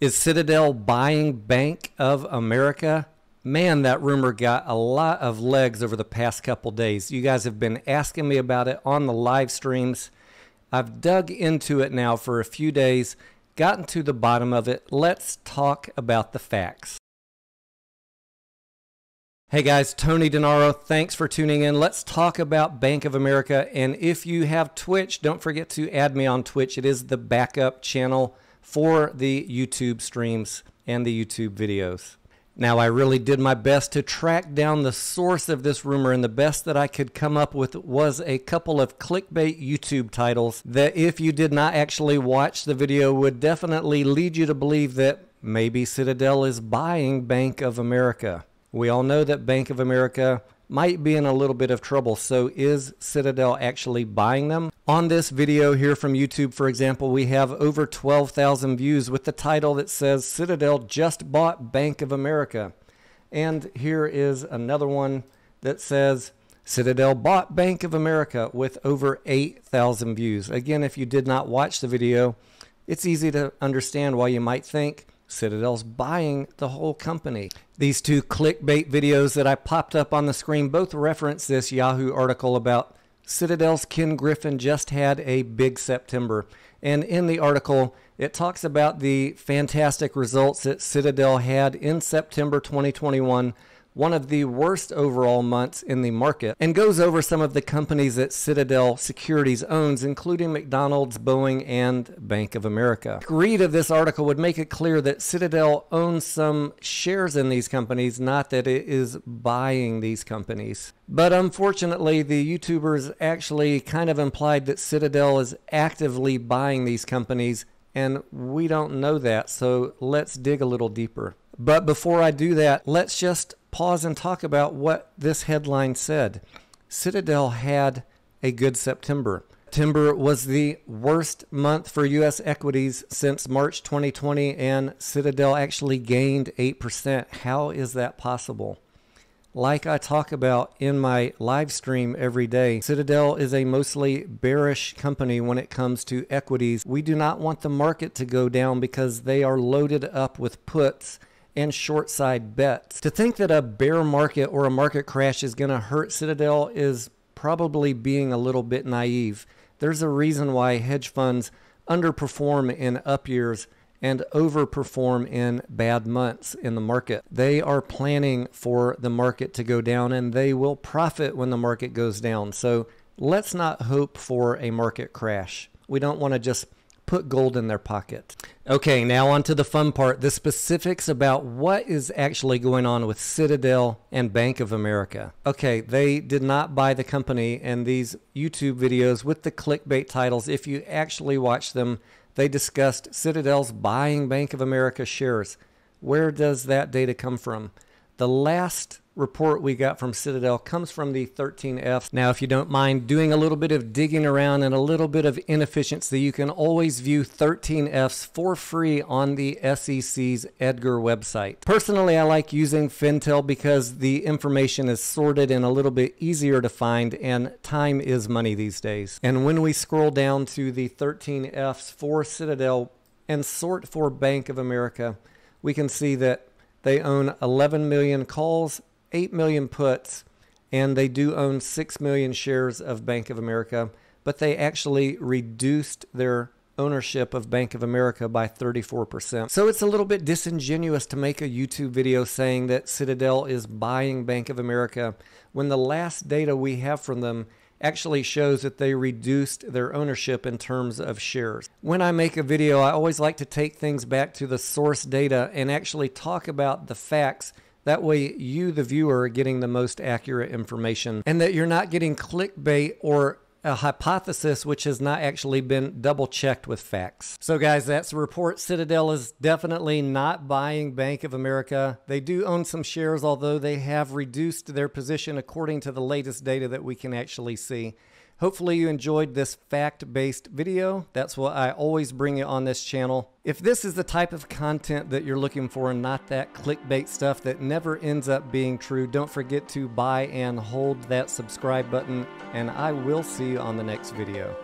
Is Citadel buying Bank of America? Man, that rumor got a lot of legs over the past couple days. You guys have been asking me about it on the live streams. I've dug into it now for a few days, gotten to the bottom of it. Let's talk about the facts. Hey guys, Tony DeNaro. Thanks for tuning in. Let's talk about Bank of America. And if you have Twitch, don't forget to add me on Twitch. It is the backup channel for the YouTube streams and the YouTube videos. Now, I really did my best to track down the source of this rumor, and the best that I could come up with was a couple of clickbait YouTube titles that, if you did not actually watch the video, would definitely lead you to believe that maybe Citadel is buying Bank of America. We all know that Bank of America might be in a little bit of trouble, so is Citadel actually buying them? On this video here from YouTube, for example, we have over 12,000 views with the title that says Citadel just bought Bank of America. And here is another one that says Citadel bought Bank of America with over 8,000 views. Again, if you did not watch the video, it's easy to understand why you might think Citadel's buying the whole company. These two clickbait videos that I popped up on the screen both reference this Yahoo article about Citadel's Ken Griffin just had a big September. And in the article, it talks about the fantastic results that Citadel had in September 2021 one of the worst overall months in the market, and goes over some of the companies that Citadel Securities owns, including McDonald's, Boeing, and Bank of America. The read of this article would make it clear that Citadel owns some shares in these companies, not that it is buying these companies. But unfortunately, the YouTubers actually kind of implied that Citadel is actively buying these companies, and we don't know that, so let's dig a little deeper. But before I do that, let's just pause and talk about what this headline said. Citadel had a good September. September was the worst month for U.S. equities since March 2020, and Citadel actually gained 8%. How is that possible? Like I talk about in my live stream every day, Citadel is a mostly bearish company when it comes to equities. We do not want the market to go down because they are loaded up with puts and short side bets. To think that a bear market or a market crash is going to hurt Citadel is probably being a little bit naive. There's a reason why hedge funds underperform in up years and overperform in bad months in the market. They are planning for the market to go down and they will profit when the market goes down. So let's not hope for a market crash. We don't want to just put gold in their pocket. Okay, now on to the fun part the specifics about what is actually going on with Citadel and Bank of America. Okay, they did not buy the company, and these YouTube videos with the clickbait titles, if you actually watch them, they discussed Citadel's buying Bank of America shares. Where does that data come from? The last report we got from Citadel comes from the 13F. Now, if you don't mind doing a little bit of digging around and a little bit of inefficiency, you can always view 13Fs for free on the SEC's Edgar website. Personally, I like using Fintel because the information is sorted and a little bit easier to find, and time is money these days. And when we scroll down to the 13Fs for Citadel and sort for Bank of America, we can see that they own 11 million calls 8 million puts, and they do own 6 million shares of Bank of America, but they actually reduced their ownership of Bank of America by 34%. So it's a little bit disingenuous to make a YouTube video saying that Citadel is buying Bank of America when the last data we have from them actually shows that they reduced their ownership in terms of shares. When I make a video, I always like to take things back to the source data and actually talk about the facts that way, you, the viewer, are getting the most accurate information and that you're not getting clickbait or a hypothesis which has not actually been double checked with facts. So, guys, that's the report. Citadel is definitely not buying Bank of America. They do own some shares, although they have reduced their position according to the latest data that we can actually see. Hopefully you enjoyed this fact-based video. That's what I always bring you on this channel. If this is the type of content that you're looking for and not that clickbait stuff that never ends up being true, don't forget to buy and hold that subscribe button and I will see you on the next video.